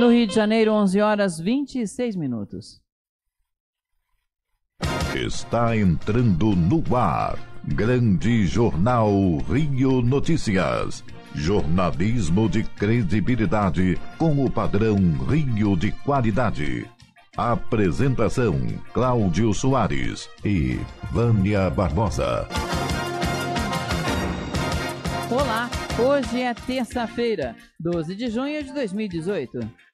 No Rio de Janeiro, 11 horas 26 minutos. Está entrando no ar. Grande Jornal Rio Notícias. Jornalismo de credibilidade com o padrão Rio de qualidade. Apresentação: Cláudio Soares e Vânia Barbosa. Olá, hoje é terça-feira, 12 de junho de 2018.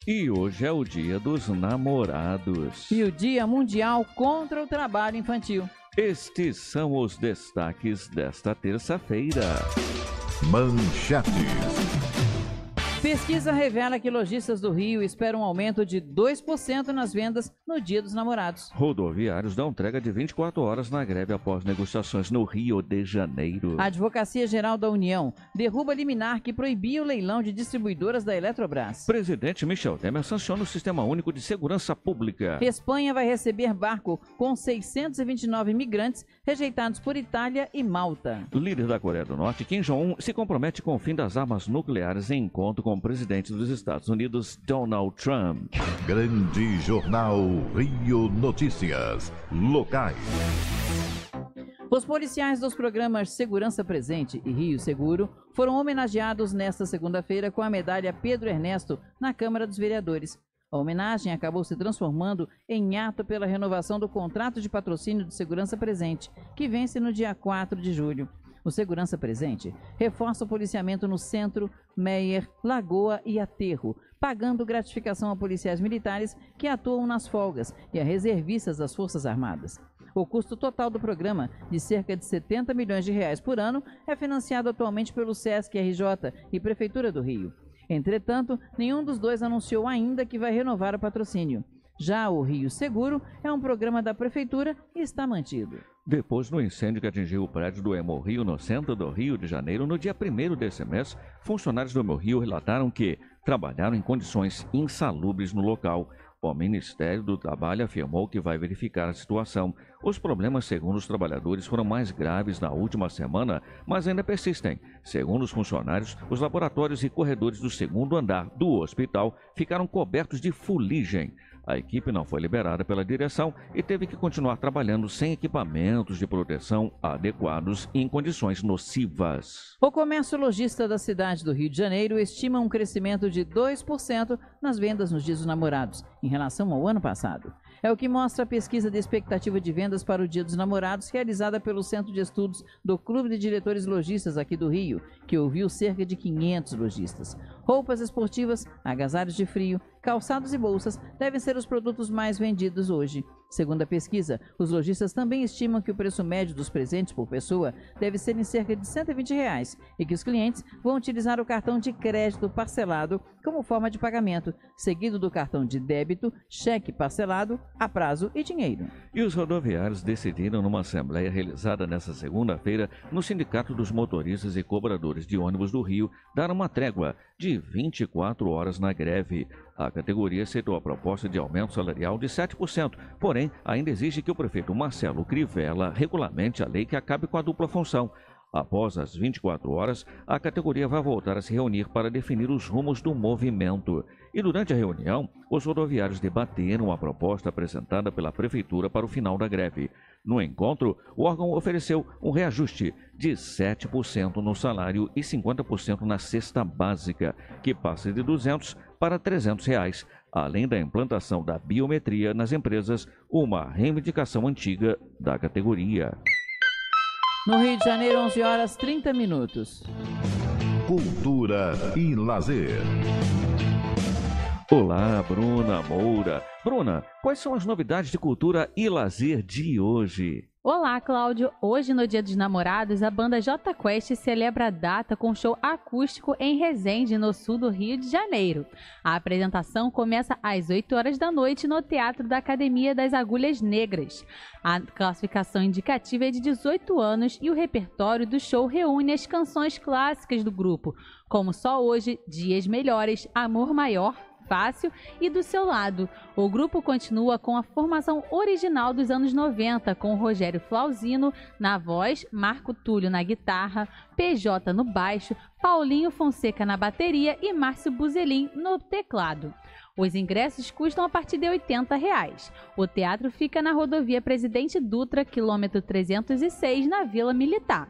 E hoje é o Dia dos Namorados. E o Dia Mundial contra o Trabalho Infantil. Estes são os destaques desta terça-feira. Manchetes. Pesquisa revela que lojistas do Rio esperam um aumento de 2% nas vendas no Dia dos Namorados. Rodoviários dão entrega de 24 horas na greve após negociações no Rio de Janeiro. A Advocacia Geral da União derruba liminar que proibia o leilão de distribuidoras da Eletrobras. Presidente Michel Temer sanciona o Sistema Único de Segurança Pública. Espanha vai receber barco com 629 migrantes rejeitados por Itália e Malta. Líder da Coreia do Norte, Kim Jong-un, se compromete com o fim das armas nucleares em encontro com com o presidente dos Estados Unidos, Donald Trump. Grande Jornal Rio Notícias. Locais. Os policiais dos programas Segurança Presente e Rio Seguro foram homenageados nesta segunda-feira com a medalha Pedro Ernesto na Câmara dos Vereadores. A homenagem acabou se transformando em ato pela renovação do contrato de patrocínio de segurança presente, que vence no dia 4 de julho. O segurança presente reforça o policiamento no centro, Meier, Lagoa e Aterro, pagando gratificação a policiais militares que atuam nas folgas e a reservistas das Forças Armadas. O custo total do programa, de cerca de 70 milhões de reais por ano, é financiado atualmente pelo SESC RJ e Prefeitura do Rio. Entretanto, nenhum dos dois anunciou ainda que vai renovar o patrocínio. Já o Rio Seguro é um programa da Prefeitura e está mantido. Depois do incêndio que atingiu o prédio do Hemorrio no centro do Rio de Janeiro, no dia 1 desse mês, funcionários do Hemorrio relataram que trabalharam em condições insalubres no local. O Ministério do Trabalho afirmou que vai verificar a situação. Os problemas, segundo os trabalhadores, foram mais graves na última semana, mas ainda persistem. Segundo os funcionários, os laboratórios e corredores do segundo andar do hospital ficaram cobertos de fuligem. A equipe não foi liberada pela direção e teve que continuar trabalhando sem equipamentos de proteção adequados e em condições nocivas. O comércio lojista da cidade do Rio de Janeiro estima um crescimento de 2% nas vendas nos dias dos namorados, em relação ao ano passado. É o que mostra a pesquisa de expectativa de vendas para o Dia dos Namorados, realizada pelo Centro de Estudos do Clube de Diretores Lojistas aqui do Rio, que ouviu cerca de 500 lojistas. Roupas esportivas, agasalhos de frio, calçados e bolsas devem ser os produtos mais vendidos hoje. Segundo a pesquisa, os lojistas também estimam que o preço médio dos presentes por pessoa deve ser em cerca de R$ 120 reais, e que os clientes vão utilizar o cartão de crédito parcelado como forma de pagamento, seguido do cartão de débito, cheque parcelado, a prazo e dinheiro. E os rodoviários decidiram numa assembleia realizada nesta segunda-feira no Sindicato dos Motoristas e Cobradores de Ônibus do Rio dar uma trégua de de 24 horas na greve. A categoria aceitou a proposta de aumento salarial de 7%, porém ainda exige que o prefeito Marcelo Crivella regulamente a lei que acabe com a dupla função. Após as 24 horas, a categoria vai voltar a se reunir para definir os rumos do movimento. E durante a reunião, os rodoviários debateram a proposta apresentada pela Prefeitura para o final da greve. No encontro, o órgão ofereceu um reajuste de 7% no salário e 50% na cesta básica, que passa de 200 para 300 reais, além da implantação da biometria nas empresas, uma reivindicação antiga da categoria. No Rio de Janeiro, 11 horas 30 minutos. Cultura e lazer. Olá, Bruna Moura. Bruna, quais são as novidades de cultura e lazer de hoje? Olá, Cláudio! Hoje, no Dia dos Namorados, a banda J Quest celebra a data com show acústico em Resende, no sul do Rio de Janeiro. A apresentação começa às 8 horas da noite no Teatro da Academia das Agulhas Negras. A classificação indicativa é de 18 anos e o repertório do show reúne as canções clássicas do grupo, como Só Hoje, Dias Melhores, Amor Maior, fácil e do seu lado. O grupo continua com a formação original dos anos 90, com Rogério Flausino na voz, Marco Túlio na guitarra, PJ no baixo, Paulinho Fonseca na bateria e Márcio Buzelin no teclado. Os ingressos custam a partir de R$ 80. Reais. O teatro fica na rodovia Presidente Dutra, quilômetro 306, na Vila Militar.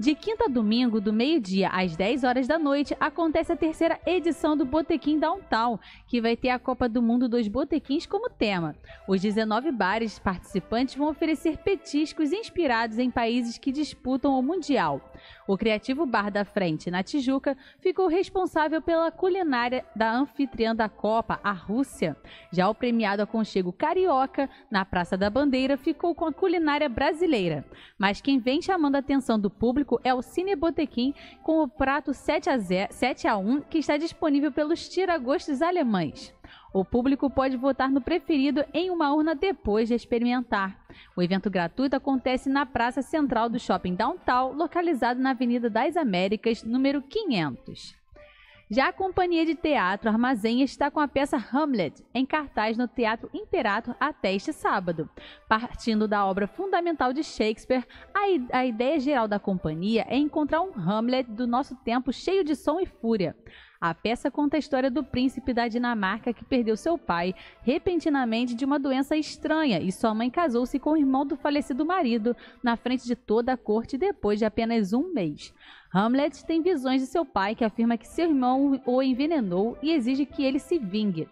De quinta a domingo, do meio-dia às 10 horas da noite, acontece a terceira edição do Botequim Downtown, que vai ter a Copa do Mundo dos Botequins como tema. Os 19 bares participantes vão oferecer petiscos inspirados em países que disputam o Mundial. O Criativo Bar da Frente, na Tijuca, ficou responsável pela culinária da anfitriã da Copa, a Rússia. Já o premiado Aconchego Carioca, na Praça da Bandeira, ficou com a culinária brasileira. Mas quem vem chamando a atenção do público público é o Cine Botequim, com o prato 7 a, 0, 7 a 1, que está disponível pelos tiragostos alemães. O público pode votar no preferido em uma urna depois de experimentar. O evento gratuito acontece na Praça Central do Shopping Downtown, localizado na Avenida das Américas, número 500. Já a Companhia de Teatro Armazém está com a peça Hamlet em cartaz no Teatro Imperato até este sábado. Partindo da obra fundamental de Shakespeare, a, a ideia geral da companhia é encontrar um Hamlet do nosso tempo cheio de som e fúria. A peça conta a história do príncipe da Dinamarca que perdeu seu pai repentinamente de uma doença estranha e sua mãe casou-se com o irmão do falecido marido na frente de toda a corte depois de apenas um mês. Hamlet tem visões de seu pai que afirma que seu irmão o envenenou e exige que ele se vingue.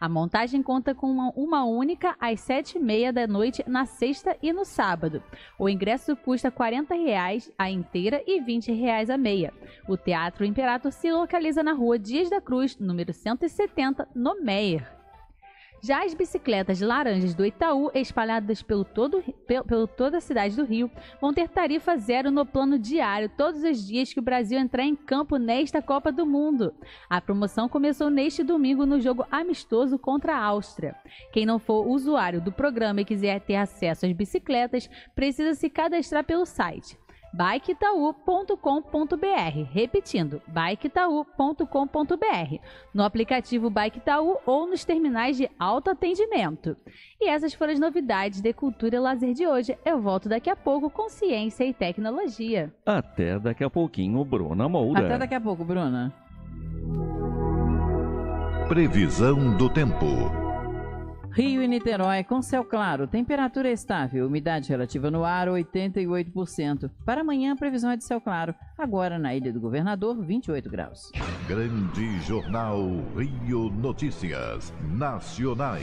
A montagem conta com uma, uma única às sete e meia da noite na sexta e no sábado. O ingresso custa R$ 40,00 reais a inteira e R$ 20,00 reais a meia. O Teatro Imperator se localiza na rua Dias da Cruz, número 170, no Meier. Já as bicicletas laranjas do Itaú, espalhadas pelo todo, pelo, pelo toda a cidade do Rio, vão ter tarifa zero no plano diário todos os dias que o Brasil entrar em campo nesta Copa do Mundo. A promoção começou neste domingo no jogo amistoso contra a Áustria. Quem não for usuário do programa e quiser ter acesso às bicicletas, precisa se cadastrar pelo site bikeitaú.com.br. Repetindo, bikeitaú.com.br, no aplicativo Bike Itaú ou nos terminais de autoatendimento. E essas foram as novidades de cultura e lazer de hoje. Eu volto daqui a pouco com ciência e tecnologia. Até daqui a pouquinho, Bruna Moura. Até daqui a pouco, Bruna. Previsão do tempo. Rio e Niterói com céu claro, temperatura estável, umidade relativa no ar 88%. Para amanhã a previsão é de céu claro, agora na Ilha do Governador 28 graus. Grande Jornal Rio Notícias Nacionais.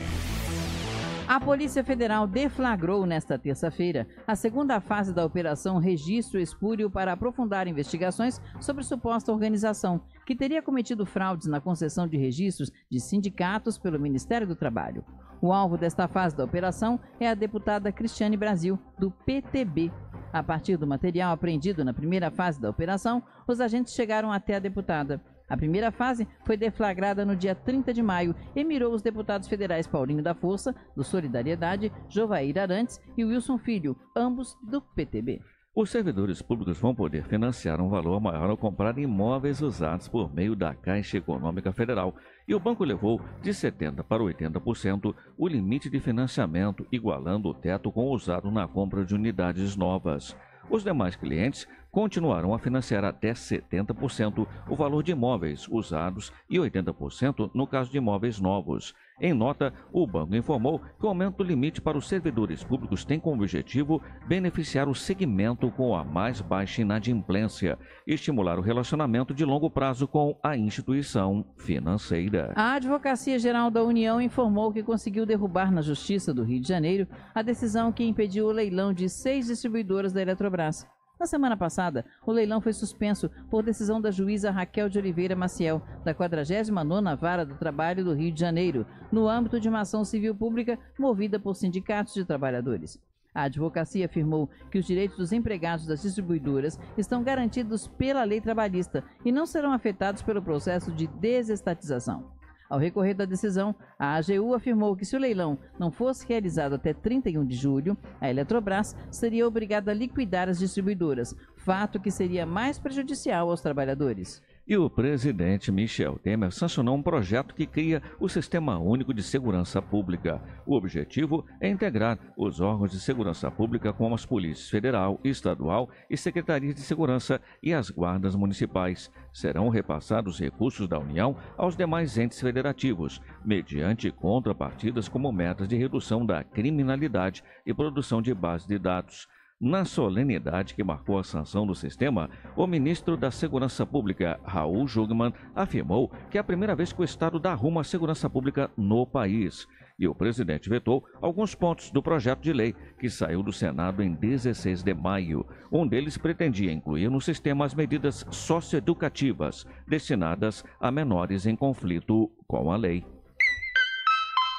A Polícia Federal deflagrou nesta terça-feira a segunda fase da Operação Registro Espúrio para aprofundar investigações sobre suposta organização que teria cometido fraudes na concessão de registros de sindicatos pelo Ministério do Trabalho. O alvo desta fase da operação é a deputada Cristiane Brasil, do PTB, a partir do material apreendido na primeira fase da operação, os agentes chegaram até a deputada. A primeira fase foi deflagrada no dia 30 de maio e mirou os deputados federais Paulinho da Força, do Solidariedade, Jovair Arantes e Wilson Filho, ambos do PTB. Os servidores públicos vão poder financiar um valor maior ao comprar imóveis usados por meio da Caixa Econômica Federal. E o banco levou de 70% para 80% o limite de financiamento, igualando o teto com o usado na compra de unidades novas. Os demais clientes continuarão a financiar até 70% o valor de imóveis usados e 80% no caso de imóveis novos. Em nota, o banco informou que o aumento do limite para os servidores públicos tem como objetivo beneficiar o segmento com a mais baixa inadimplência, estimular o relacionamento de longo prazo com a instituição financeira. A Advocacia Geral da União informou que conseguiu derrubar na Justiça do Rio de Janeiro a decisão que impediu o leilão de seis distribuidoras da Eletrobras. Na semana passada, o leilão foi suspenso por decisão da juíza Raquel de Oliveira Maciel, da 49ª Vara do Trabalho do Rio de Janeiro, no âmbito de uma ação civil pública movida por sindicatos de trabalhadores. A advocacia afirmou que os direitos dos empregados das distribuidoras estão garantidos pela lei trabalhista e não serão afetados pelo processo de desestatização. Ao recorrer da decisão, a AGU afirmou que se o leilão não fosse realizado até 31 de julho, a Eletrobras seria obrigada a liquidar as distribuidoras, fato que seria mais prejudicial aos trabalhadores. E o presidente Michel Temer sancionou um projeto que cria o Sistema Único de Segurança Pública. O objetivo é integrar os órgãos de segurança pública como as polícias federal, estadual e secretarias de segurança e as guardas municipais. Serão repassados recursos da União aos demais entes federativos, mediante contrapartidas como metas de redução da criminalidade e produção de base de dados. Na solenidade que marcou a sanção do sistema, o ministro da Segurança Pública, Raul Jugman, afirmou que é a primeira vez que o Estado dá rumo à segurança pública no país. E o presidente vetou alguns pontos do projeto de lei que saiu do Senado em 16 de maio. Um deles pretendia incluir no sistema as medidas socioeducativas destinadas a menores em conflito com a lei.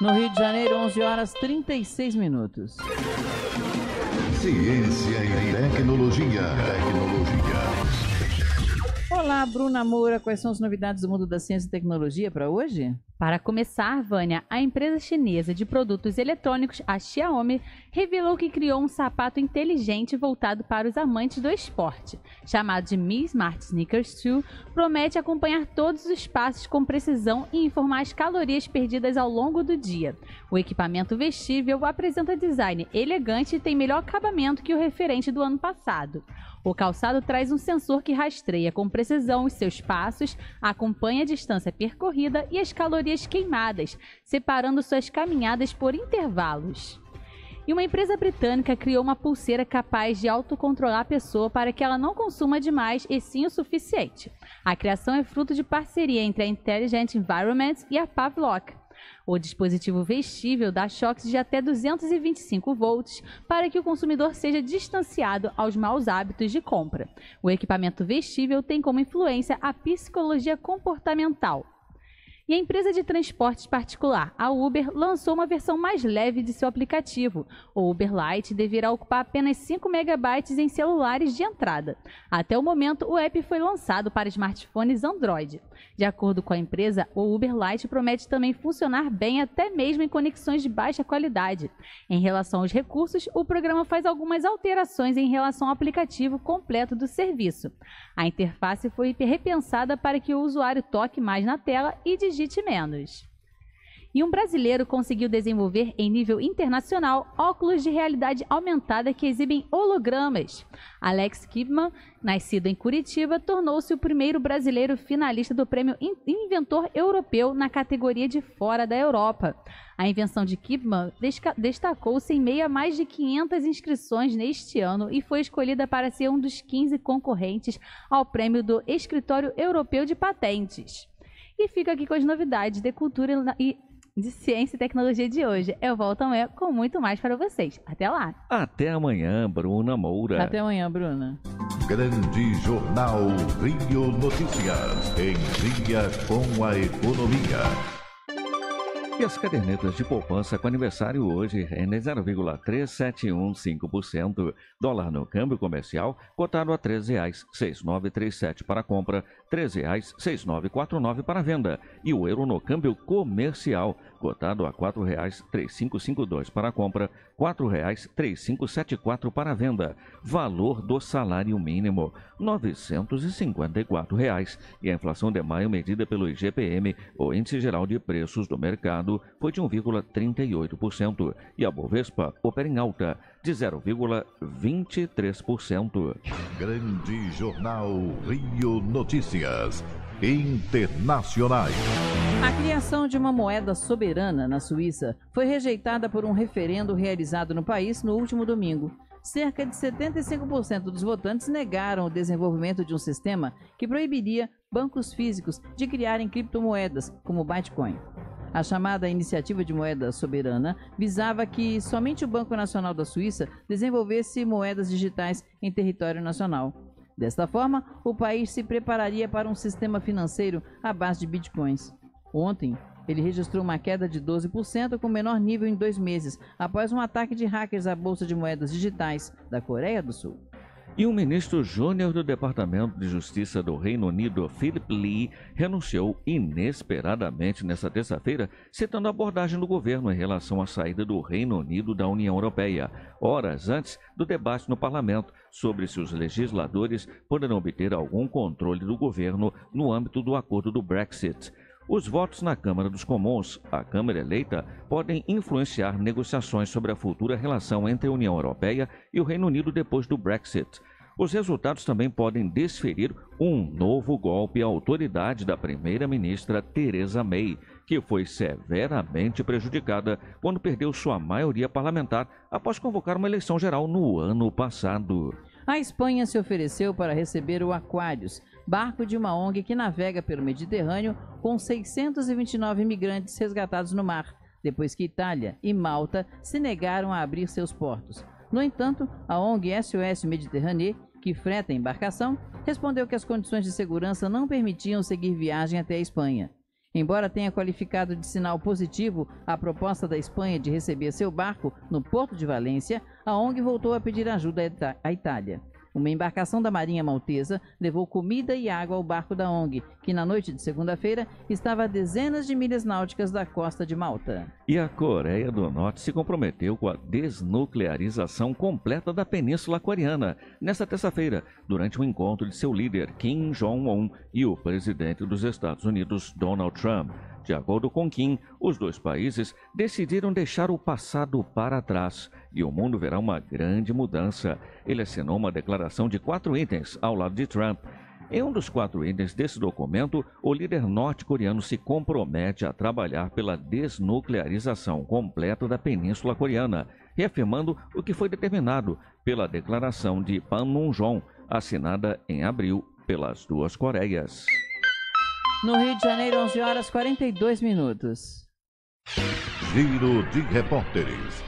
No Rio de Janeiro, 11 horas 36 minutos. Ciência e tecnologia. Tecnologia. Olá, Bruna Moura. Quais são as novidades do mundo da ciência e tecnologia para hoje? Para começar, Vânia, a empresa chinesa de produtos eletrônicos, a Xiaomi, revelou que criou um sapato inteligente voltado para os amantes do esporte. Chamado de Mi Smart Sneakers 2, promete acompanhar todos os passos com precisão e informar as calorias perdidas ao longo do dia. O equipamento vestível apresenta design elegante e tem melhor acabamento que o referente do ano passado. O calçado traz um sensor que rastreia com precisão os seus passos, acompanha a distância percorrida e as calorias queimadas, separando suas caminhadas por intervalos. E uma empresa britânica criou uma pulseira capaz de autocontrolar a pessoa para que ela não consuma demais e sim o suficiente. A criação é fruto de parceria entre a Intelligent Environment e a Pavlok. O dispositivo vestível dá choques de até 225 volts para que o consumidor seja distanciado aos maus hábitos de compra. O equipamento vestível tem como influência a psicologia comportamental, e a empresa de transportes particular, a Uber, lançou uma versão mais leve de seu aplicativo. O Uber Lite deverá ocupar apenas 5 MB em celulares de entrada. Até o momento, o app foi lançado para smartphones Android. De acordo com a empresa, o Uber Lite promete também funcionar bem até mesmo em conexões de baixa qualidade. Em relação aos recursos, o programa faz algumas alterações em relação ao aplicativo completo do serviço. A interface foi repensada para que o usuário toque mais na tela e digite digite menos. E um brasileiro conseguiu desenvolver em nível internacional óculos de realidade aumentada que exibem hologramas. Alex Kibman, nascido em Curitiba, tornou-se o primeiro brasileiro finalista do Prêmio Inventor Europeu na categoria de Fora da Europa. A invenção de Kibman destacou-se em meio a mais de 500 inscrições neste ano e foi escolhida para ser um dos 15 concorrentes ao Prêmio do Escritório Europeu de Patentes. E fica aqui com as novidades de cultura e de ciência e tecnologia de hoje. Eu volto amanhã com muito mais para vocês. Até lá. Até amanhã, Bruna Moura. Até amanhã, Bruna. Grande Jornal Rio Notícias. Em dia com a economia. E as cadernetas de poupança com aniversário hoje é 0,3715%. Dólar no câmbio comercial cotado a R$ 13,6937 para compra, 13,6949 para venda. E o euro no câmbio comercial, cotado a R$ 4,3552 para compra, R$ 4,3574 para venda. Valor do salário mínimo, R$ 954. Reais. E a inflação de maio medida pelo IGPM, o Índice Geral de Preços do Mercado, foi de 1,38%. E a Bovespa opera em alta, de 0,23%. Grande Jornal Rio Notícias Internacionais. A criação de uma moeda soberana na Suíça foi rejeitada por um referendo realizado no país no último domingo. Cerca de 75% dos votantes negaram o desenvolvimento de um sistema que proibiria bancos físicos de criarem criptomoedas, como o Bitcoin. A chamada Iniciativa de Moeda Soberana visava que somente o Banco Nacional da Suíça desenvolvesse moedas digitais em território nacional. Desta forma, o país se prepararia para um sistema financeiro à base de bitcoins. Ontem, ele registrou uma queda de 12%, com menor nível em dois meses, após um ataque de hackers à Bolsa de Moedas Digitais da Coreia do Sul. E o ministro júnior do Departamento de Justiça do Reino Unido, Philip Lee, renunciou inesperadamente nesta terça-feira, citando a abordagem do governo em relação à saída do Reino Unido da União Europeia, horas antes do debate no parlamento sobre se os legisladores poderão obter algum controle do governo no âmbito do acordo do Brexit. Os votos na Câmara dos Comuns, a Câmara eleita, podem influenciar negociações sobre a futura relação entre a União Europeia e o Reino Unido depois do Brexit. Os resultados também podem desferir um novo golpe à autoridade da primeira-ministra Theresa May, que foi severamente prejudicada quando perdeu sua maioria parlamentar após convocar uma eleição geral no ano passado. A Espanha se ofereceu para receber o Aquarius, barco de uma ONG que navega pelo Mediterrâneo com 629 imigrantes resgatados no mar, depois que Itália e Malta se negaram a abrir seus portos. No entanto, a ONG SOS Mediterrâneo, que freta a embarcação, respondeu que as condições de segurança não permitiam seguir viagem até a Espanha. Embora tenha qualificado de sinal positivo a proposta da Espanha de receber seu barco no porto de Valência, a ONG voltou a pedir ajuda à Itália. Uma embarcação da Marinha Maltesa levou comida e água ao barco da ONG, que na noite de segunda-feira estava a dezenas de milhas náuticas da costa de Malta. E a Coreia do Norte se comprometeu com a desnuclearização completa da Península Coreana nesta terça-feira, durante o um encontro de seu líder Kim Jong-un e o presidente dos Estados Unidos Donald Trump. De acordo com Kim, os dois países decidiram deixar o passado para trás e o mundo verá uma grande mudança. Ele assinou uma declaração de quatro itens ao lado de Trump em um dos quatro itens desse documento, o líder norte-coreano se compromete a trabalhar pela desnuclearização completa da Península Coreana, reafirmando o que foi determinado pela declaração de Panmunjom, assinada em abril pelas duas Coreias. No Rio de Janeiro, 11 horas 42 minutos. Giro de repórteres.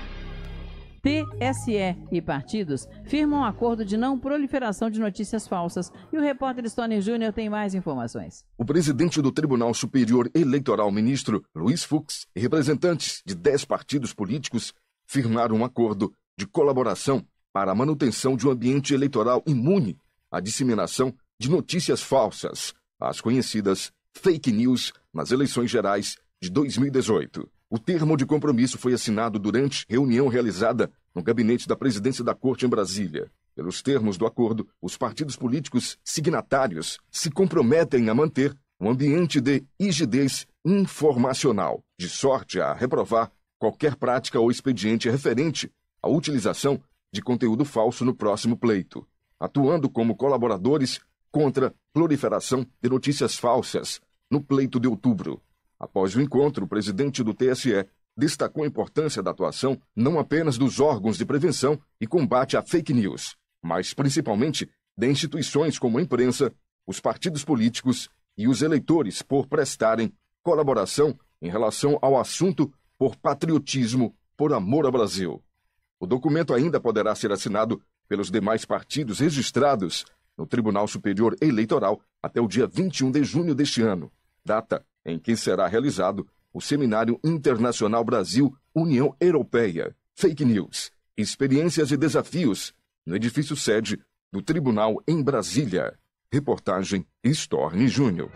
TSE e partidos firmam um acordo de não proliferação de notícias falsas. E o repórter Stone Júnior tem mais informações. O presidente do Tribunal Superior Eleitoral, ministro Luiz Fux, e representantes de 10 partidos políticos firmaram um acordo de colaboração para a manutenção de um ambiente eleitoral imune à disseminação de notícias falsas, as conhecidas fake news, nas eleições gerais de 2018. O termo de compromisso foi assinado durante reunião realizada no gabinete da presidência da Corte em Brasília. Pelos termos do acordo, os partidos políticos signatários se comprometem a manter um ambiente de rigidez informacional, de sorte a reprovar qualquer prática ou expediente referente à utilização de conteúdo falso no próximo pleito, atuando como colaboradores contra proliferação de notícias falsas no pleito de outubro. Após o encontro, o presidente do TSE destacou a importância da atuação não apenas dos órgãos de prevenção e combate à fake news, mas principalmente de instituições como a imprensa, os partidos políticos e os eleitores por prestarem colaboração em relação ao assunto por patriotismo, por amor ao Brasil. O documento ainda poderá ser assinado pelos demais partidos registrados no Tribunal Superior Eleitoral até o dia 21 de junho deste ano, data em que será realizado o Seminário Internacional Brasil União Europeia Fake News Experiências e Desafios no edifício sede do Tribunal em Brasília. Reportagem Storni Júnior.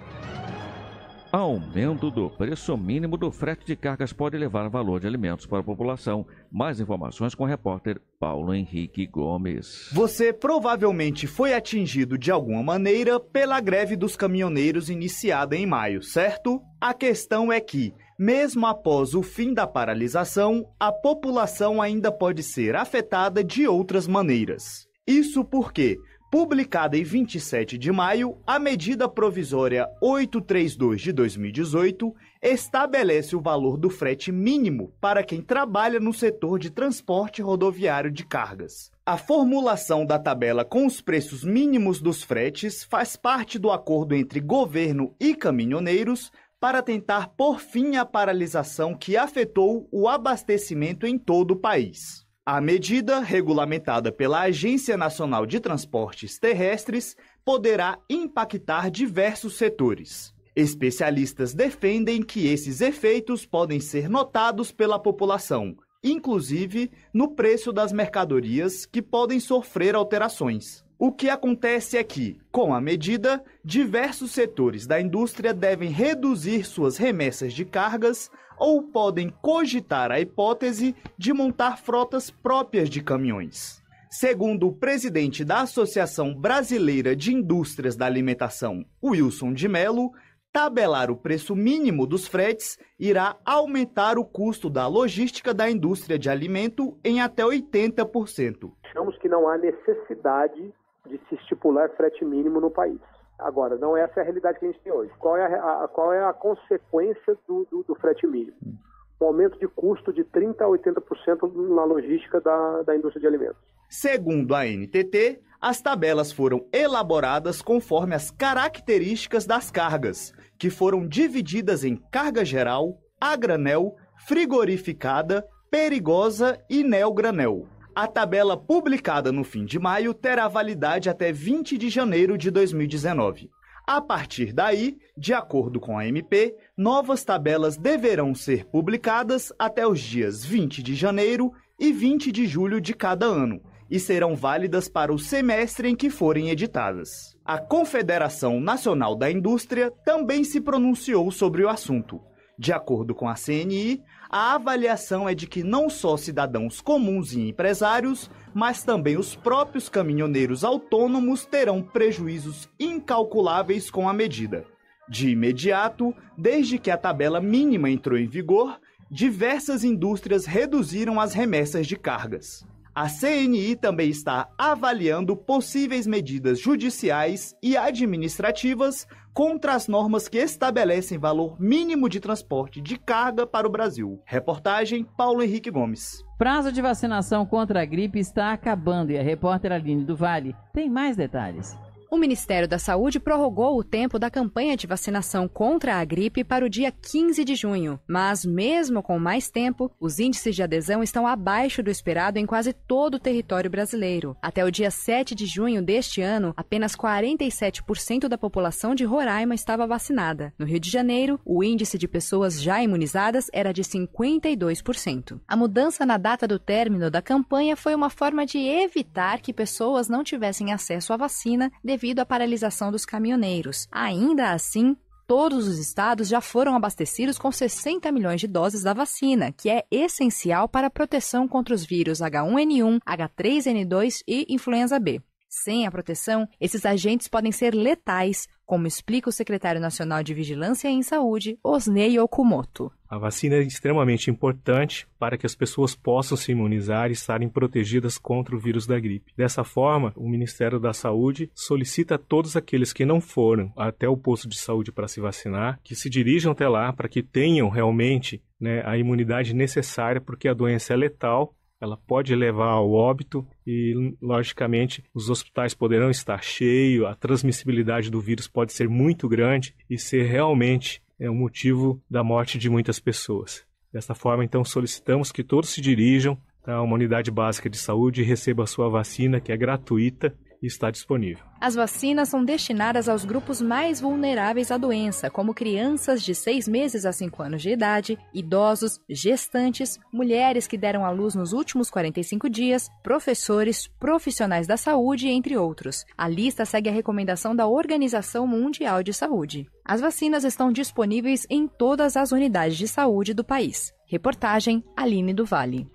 Aumento do preço mínimo do frete de cargas pode levar o valor de alimentos para a população. Mais informações com o repórter Paulo Henrique Gomes. Você provavelmente foi atingido de alguma maneira pela greve dos caminhoneiros iniciada em maio, certo? A questão é que, mesmo após o fim da paralisação, a população ainda pode ser afetada de outras maneiras. Isso porque Publicada em 27 de maio, a medida provisória 832 de 2018 estabelece o valor do frete mínimo para quem trabalha no setor de transporte rodoviário de cargas. A formulação da tabela com os preços mínimos dos fretes faz parte do acordo entre governo e caminhoneiros para tentar por fim a paralisação que afetou o abastecimento em todo o país. A medida, regulamentada pela Agência Nacional de Transportes Terrestres, poderá impactar diversos setores. Especialistas defendem que esses efeitos podem ser notados pela população, inclusive no preço das mercadorias que podem sofrer alterações. O que acontece é que, com a medida, diversos setores da indústria devem reduzir suas remessas de cargas ou podem cogitar a hipótese de montar frotas próprias de caminhões. Segundo o presidente da Associação Brasileira de Indústrias da Alimentação, Wilson de Mello, tabelar o preço mínimo dos fretes irá aumentar o custo da logística da indústria de alimento em até 80%. Achamos que não há necessidade de se estipular frete mínimo no país. Agora, não é essa a realidade que a gente tem hoje. Qual é a, a qual é a consequência do, do, do frete mínimo? Hum. Um aumento de custo de 30% a 80% na logística da, da indústria de alimentos. Segundo a NTT, as tabelas foram elaboradas conforme as características das cargas, que foram divididas em carga geral, a granel, frigorificada, perigosa e neogranel. A tabela publicada no fim de maio terá validade até 20 de janeiro de 2019. A partir daí, de acordo com a MP, novas tabelas deverão ser publicadas até os dias 20 de janeiro e 20 de julho de cada ano e serão válidas para o semestre em que forem editadas. A Confederação Nacional da Indústria também se pronunciou sobre o assunto. De acordo com a CNI, a avaliação é de que não só cidadãos comuns e empresários, mas também os próprios caminhoneiros autônomos terão prejuízos incalculáveis com a medida. De imediato, desde que a tabela mínima entrou em vigor, diversas indústrias reduziram as remessas de cargas. A CNI também está avaliando possíveis medidas judiciais e administrativas contra as normas que estabelecem valor mínimo de transporte de carga para o Brasil. Reportagem Paulo Henrique Gomes. Prazo de vacinação contra a gripe está acabando e a repórter Aline do Vale tem mais detalhes. O Ministério da Saúde prorrogou o tempo da campanha de vacinação contra a gripe para o dia 15 de junho, mas mesmo com mais tempo, os índices de adesão estão abaixo do esperado em quase todo o território brasileiro. Até o dia 7 de junho deste ano, apenas 47% da população de Roraima estava vacinada. No Rio de Janeiro, o índice de pessoas já imunizadas era de 52%. A mudança na data do término da campanha foi uma forma de evitar que pessoas não tivessem acesso à vacina devido devido à paralisação dos caminhoneiros. Ainda assim, todos os estados já foram abastecidos com 60 milhões de doses da vacina, que é essencial para a proteção contra os vírus H1N1, H3N2 e influenza B. Sem a proteção, esses agentes podem ser letais, como explica o secretário nacional de Vigilância em Saúde, Osnei Okumoto. A vacina é extremamente importante para que as pessoas possam se imunizar e estarem protegidas contra o vírus da gripe. Dessa forma, o Ministério da Saúde solicita a todos aqueles que não foram até o posto de saúde para se vacinar que se dirijam até lá para que tenham realmente né, a imunidade necessária, porque a doença é letal ela pode levar ao óbito e, logicamente, os hospitais poderão estar cheios, a transmissibilidade do vírus pode ser muito grande e ser realmente é um motivo da morte de muitas pessoas. Desta forma, então, solicitamos que todos se dirijam a tá? uma unidade básica de saúde e receba a sua vacina, que é gratuita está disponível. As vacinas são destinadas aos grupos mais vulneráveis à doença, como crianças de 6 meses a 5 anos de idade, idosos, gestantes, mulheres que deram à luz nos últimos 45 dias, professores, profissionais da saúde, entre outros. A lista segue a recomendação da Organização Mundial de Saúde. As vacinas estão disponíveis em todas as unidades de saúde do país. Reportagem Aline do Vale.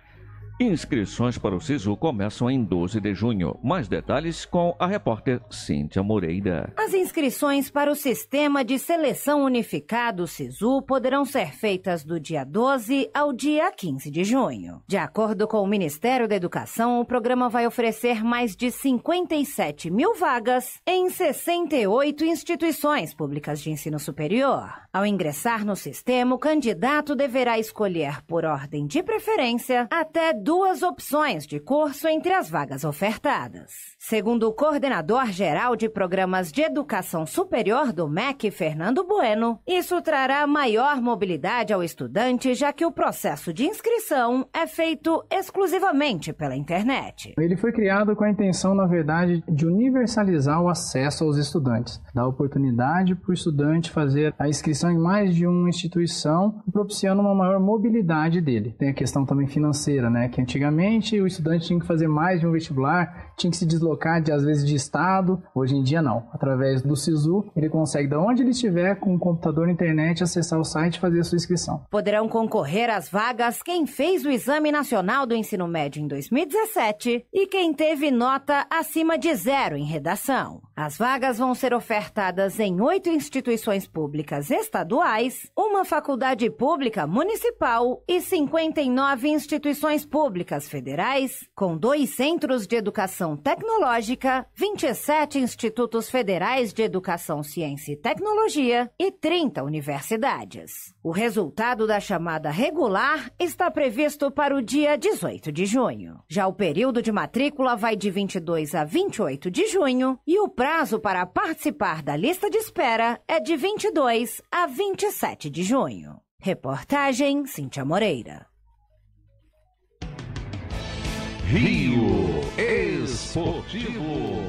Inscrições para o SISU começam em 12 de junho. Mais detalhes com a repórter Cíntia Moreira. As inscrições para o Sistema de Seleção Unificado SISU poderão ser feitas do dia 12 ao dia 15 de junho. De acordo com o Ministério da Educação, o programa vai oferecer mais de 57 mil vagas em 68 instituições públicas de ensino superior. Ao ingressar no sistema, o candidato deverá escolher por ordem de preferência até duas opções de curso entre as vagas ofertadas. Segundo o coordenador-geral de programas de educação superior do MEC, Fernando Bueno, isso trará maior mobilidade ao estudante, já que o processo de inscrição é feito exclusivamente pela internet. Ele foi criado com a intenção, na verdade, de universalizar o acesso aos estudantes, dar oportunidade para o estudante fazer a inscrição em mais de uma instituição, propiciando uma maior mobilidade dele. Tem a questão também financeira, né? Que antigamente o estudante tinha que fazer mais de um vestibular, tinha que se deslocar de, às vezes de estado, hoje em dia não. Através do SISU, ele consegue, de onde ele estiver, com o computador e internet, acessar o site e fazer a sua inscrição. Poderão concorrer às vagas quem fez o Exame Nacional do Ensino Médio em 2017 e quem teve nota acima de zero em redação. As vagas vão ser ofertadas em oito instituições públicas estaduais, uma faculdade pública municipal e 59 instituições públicas federais, com dois centros de educação tecnológica, 27 institutos federais de educação, ciência e tecnologia e 30 universidades. O resultado da chamada regular está previsto para o dia 18 de junho. Já o período de matrícula vai de 22 a 28 de junho e o prazo para participar da lista de espera é de 22 a 27 de junho. Reportagem Cintia Moreira. Rio Esportivo.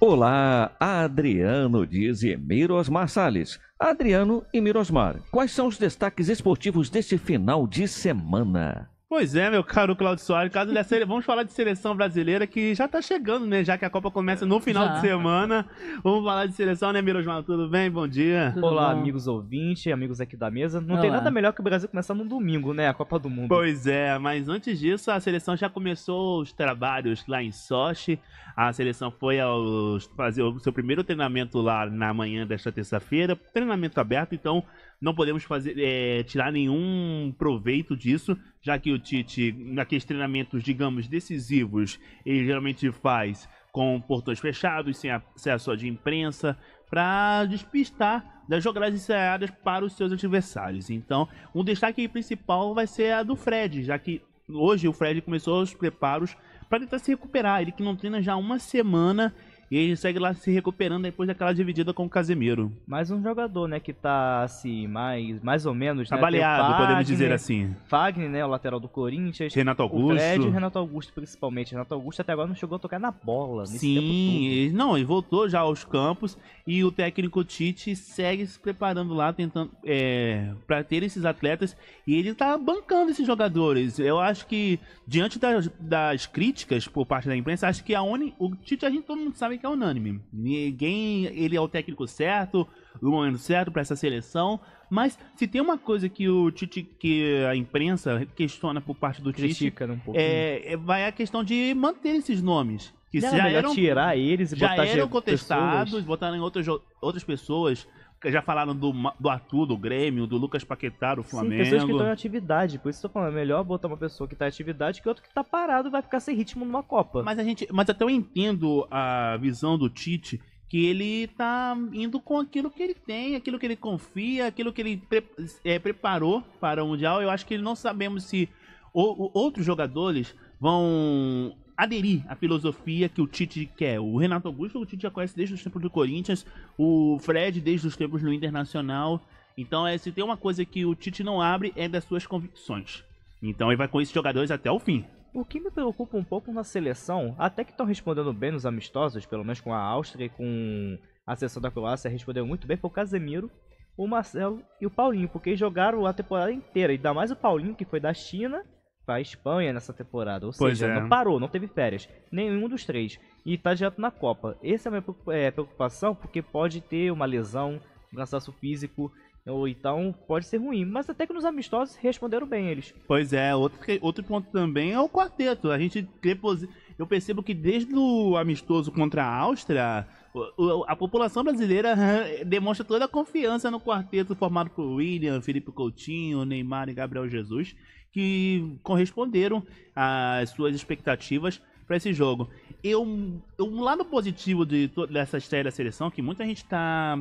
Olá, Adriano Dias e Mirosmar Salles. Adriano e Mirosmar, quais são os destaques esportivos deste final de semana? Pois é, meu caro Claudio Soares, caso vamos falar de seleção brasileira que já tá chegando, né? Já que a Copa começa no final já. de semana. Vamos falar de seleção, né, Mirosmar? Tudo bem? Bom dia. Tudo Olá, bom. amigos ouvintes, amigos aqui da mesa. Não Olá. tem nada melhor que o Brasil começar no domingo, né? A Copa do Mundo. Pois é, mas antes disso, a seleção já começou os trabalhos lá em Sochi. A seleção foi aos... fazer o seu primeiro treinamento lá na manhã desta terça-feira. Treinamento aberto, então não podemos fazer é, tirar nenhum proveito disso, já que o Tite, naqueles treinamentos, digamos, decisivos, ele geralmente faz com portões fechados, sem acesso de imprensa, para despistar das jogadas ensaiadas para os seus adversários. Então, um destaque principal vai ser a do Fred, já que hoje o Fred começou os preparos para tentar se recuperar. Ele que não treina já uma semana e ele segue lá se recuperando depois daquela dividida com o Casemiro. Mais um jogador, né, que tá assim, mais, mais ou menos. Né, trabalhado, né? podemos dizer assim. Fagner, né, o lateral do Corinthians. Renato Augusto. O Fred e o Renato Augusto, principalmente. Renato Augusto até agora não chegou a tocar na bola. Sim, não, ele voltou já aos campos. E o técnico Tite segue se preparando lá, tentando. É, para ter esses atletas. E ele tá bancando esses jogadores. Eu acho que, diante das, das críticas por parte da imprensa, acho que a ONI. O Tite, a gente todo mundo sabe que é unânime. Ninguém, ele é o técnico certo, o momento certo para essa seleção. Mas se tem uma coisa que o Tite, que a imprensa questiona por parte do Critica Tite, né, um é, é, vai a questão de manter esses nomes que não, já eram tirar eles e já botar eram contestados, pessoas. botar em outras outras pessoas já falaram do, do Arthur, do Grêmio, do Lucas Paquetá, do Flamengo. Sim, pessoas que estão em atividade. Por isso eu tô falando, é melhor botar uma pessoa que tá em atividade que outra que tá parado vai ficar sem ritmo numa Copa. Mas a gente. Mas até eu entendo a visão do Tite que ele tá indo com aquilo que ele tem, aquilo que ele confia, aquilo que ele pre é, preparou para o Mundial. Eu acho que não sabemos se outros jogadores vão aderir à filosofia que o Tite quer. O Renato Augusto, o Tite já conhece desde os tempos do Corinthians, o Fred desde os tempos no Internacional. Então, é, se tem uma coisa que o Tite não abre, é das suas convicções. Então, ele vai com esses jogadores até o fim. O que me preocupa um pouco na seleção, até que estão respondendo bem nos amistosos, pelo menos com a Áustria e com a seleção da Croácia, respondeu muito bem, foi o Casemiro, o Marcelo e o Paulinho, porque jogaram a temporada inteira, ainda mais o Paulinho, que foi da China, pra Espanha nessa temporada. Ou pois seja, é. não parou, não teve férias. Nenhum dos três. E tá direto na Copa. Essa é a minha é, preocupação, porque pode ter uma lesão, um cansaço físico ou então pode ser ruim. Mas até que nos amistosos responderam bem eles. Pois é, outro, outro ponto também é o quarteto. A gente eu percebo que desde o amistoso contra a Áustria, a população brasileira demonstra toda a confiança no quarteto formado por William, Felipe Coutinho, Neymar e Gabriel Jesus que corresponderam às suas expectativas para esse jogo. Eu, um lado positivo de dessa estreia da seleção, que muita gente está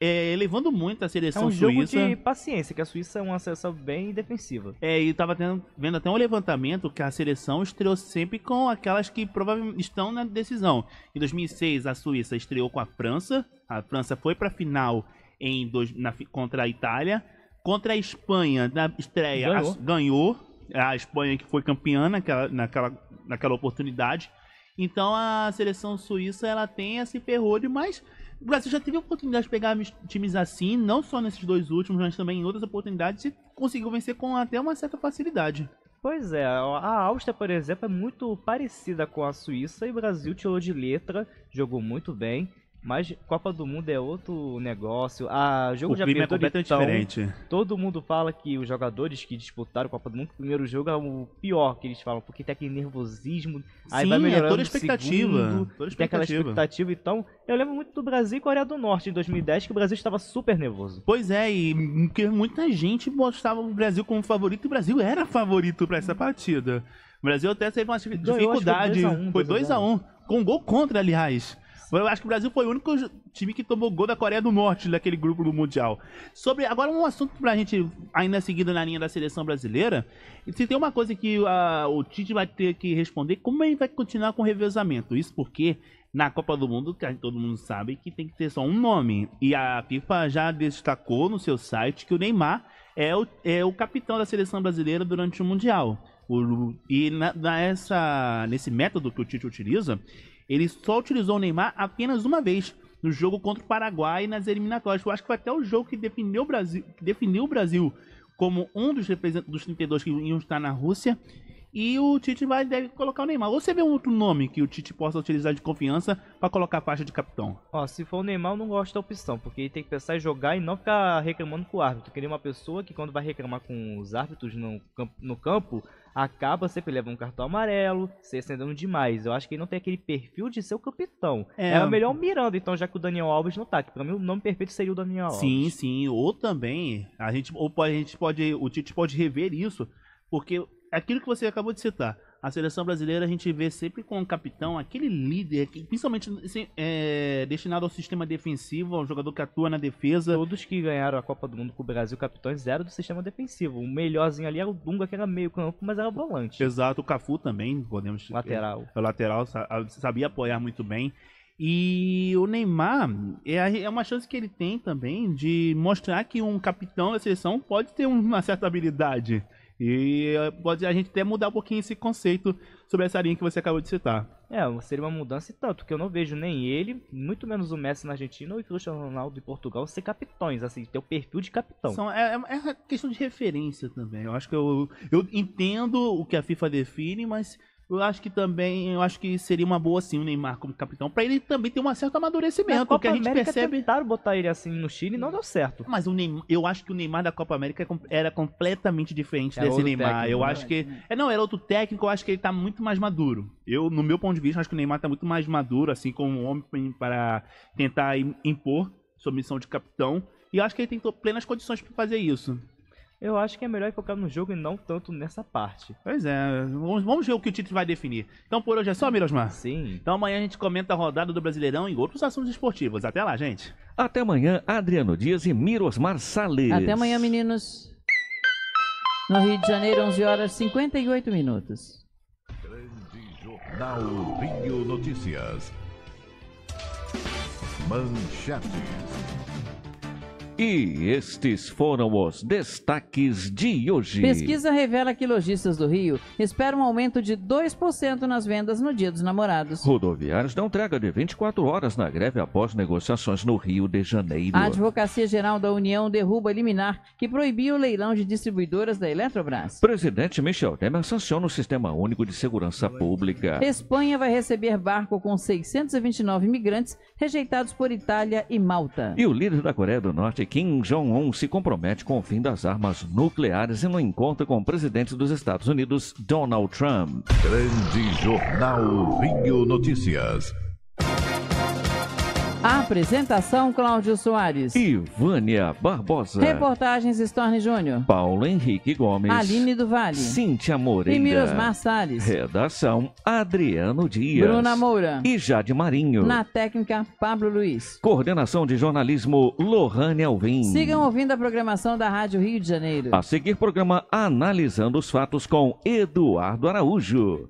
é, elevando muito a seleção suíça. É um suíça. jogo de paciência, que a Suíça é uma seleção bem defensiva. É, e estava vendo até um levantamento que a seleção estreou sempre com aquelas que provavelmente estão na decisão. Em 2006, a Suíça estreou com a França. A França foi para a final em dois, na, contra a Itália. Contra a Espanha, na estreia, ganhou. A, ganhou a Espanha que foi campeã naquela, naquela, naquela oportunidade. Então a seleção suíça ela tem esse ferrolho, mas o Brasil já teve a oportunidade de pegar times assim, não só nesses dois últimos, mas também em outras oportunidades, e conseguiu vencer com até uma certa facilidade. Pois é, a Áustria, por exemplo, é muito parecida com a Suíça e o Brasil tirou de letra, jogou muito bem. Mas Copa do Mundo é outro negócio. A ah, jogo o de clima é então, diferente. Todo mundo fala que os jogadores que disputaram a Copa do Mundo, o primeiro jogo é o pior que eles falam, porque tem aquele nervosismo, aí Sim, vai melhorando. É toda a expectativa. Segundo, toda a expectativa. Tem aquela expectativa. Então, eu lembro muito do Brasil e Coreia do Norte em 2010, que o Brasil estava super nervoso. Pois é, e porque muita gente mostrava o Brasil como favorito, e o Brasil era favorito para essa partida. O Brasil até teve uma dificuldade. Foi 2x1. dois a um, com um gol contra, aliás. Eu acho que o Brasil foi o único time que tomou gol da Coreia do Norte daquele grupo do Mundial. Sobre agora um assunto pra gente ainda seguindo na linha da seleção brasileira, se tem uma coisa que a, ah, o Tite vai ter que responder, como ele vai continuar com o revezamento? Isso porque na Copa do Mundo, que todo mundo sabe que tem que ter só um nome. E a FIFA já destacou no seu site que o Neymar é o, é o capitão da seleção brasileira durante o Mundial. O, e na, nessa, nesse método que o Tite utiliza, ele só utilizou o Neymar apenas uma vez, no jogo contra o Paraguai nas eliminatórias. Eu acho que foi até o jogo que definiu o Brasil, definiu o Brasil como um dos, dos 32 que iam estar na Rússia. E o Tite vai deve colocar o Neymar. Ou você vê um outro nome que o Tite possa utilizar de confiança para colocar a faixa de capitão? Ó, se for o Neymar, eu não gosto da opção, porque ele tem que pensar em jogar e não ficar reclamando com o árbitro. Queria uma pessoa que quando vai reclamar com os árbitros no campo, no campo acaba sempre levando um cartão amarelo, se acendendo demais. Eu acho que ele não tem aquele perfil de ser o capitão. É, é o melhor Miranda, então, já que o Daniel Alves não tá. Que pra mim o nome perfeito seria o Daniel Alves. Sim, sim. Ou também, a gente, ou a gente pode. O Tite pode rever isso, porque aquilo que você acabou de citar. A seleção brasileira a gente vê sempre com o capitão, aquele líder, que, principalmente assim, é, destinado ao sistema defensivo, ao jogador que atua na defesa. Todos que ganharam a Copa do Mundo com o Brasil, capitães eram do sistema defensivo. O melhorzinho ali era é o Dunga, que era meio campo, mas era volante. Exato, o Cafu também, podemos... Lateral. É o lateral, sabia apoiar muito bem. E o Neymar é, é, uma chance que ele tem também de mostrar que um capitão da seleção pode ter uma certa habilidade. E eh, pode a gente até mudar um pouquinho esse conceito sobre essa linha que você acabou de citar. É, seria uma mudança e tanto, que eu não vejo nem ele, muito menos o Messi na Argentina ou o Cristiano Ronaldo em Portugal ser capitões, assim, ter o perfil de capitão. São, é, é, é questão de referência também. Eu acho que eu, eu entendo o que a FIFA define, mas eu acho que também, eu acho que seria uma boa sim o Neymar como capitão, para ele também ter um certo amadurecimento, porque a gente América percebe tentaram botar ele assim no Chile, não deu certo. Mas o Neymar, eu acho que o Neymar da Copa América é era completamente diferente desse Neymar. Técnico, eu né? acho que é não, era outro técnico, eu acho que ele tá muito mais maduro. Eu, no meu ponto de vista, acho que o Neymar tá muito mais maduro assim como um homem para tentar impor sua missão de capitão, e eu acho que ele tem plenas condições para fazer isso eu acho que é melhor focar no jogo e não tanto nessa parte. Pois é, vamos, vamos ver o que o título vai definir. Então por hoje é só, Mirosmar? Sim. Então amanhã a gente comenta a rodada do Brasileirão e outros assuntos esportivos. Até lá, gente. Até amanhã, Adriano Dias e Mirosmar Salles. Até amanhã, meninos. No Rio de Janeiro, 11 horas 58 minutos. Grande Jornal Rio Notícias. Manchetes. E estes foram os destaques de hoje. Pesquisa revela que lojistas do Rio esperam um aumento de 2% nas vendas no Dia dos Namorados. Rodoviários dão entrega de 24 horas na greve após negociações no Rio de Janeiro. A Advocacia Geral da União derruba liminar que proibiu o leilão de distribuidoras da Eletrobras. Presidente Michel Temer sanciona o Sistema Único de Segurança Pública. Espanha vai receber barco com 629 imigrantes rejeitados por Itália e Malta. E o líder da Coreia do Norte Kim Jong-un se compromete com o fim das armas nucleares em um encontro com o presidente dos Estados Unidos, Donald Trump. Grande Jornal Rio Notícias. Apresentação Cláudio Soares. Ivânia Barbosa. Reportagens Storne Júnior. Paulo Henrique Gomes. Aline do Vale. Cíntia Moreira. E Marçalis, Salles. Redação Adriano Dias. Bruna Moura. E Jade Marinho. Na técnica Pablo Luiz. Coordenação de jornalismo Lohane Alvim. Sigam ouvindo a programação da Rádio Rio de Janeiro. A seguir programa Analisando os Fatos com Eduardo Araújo.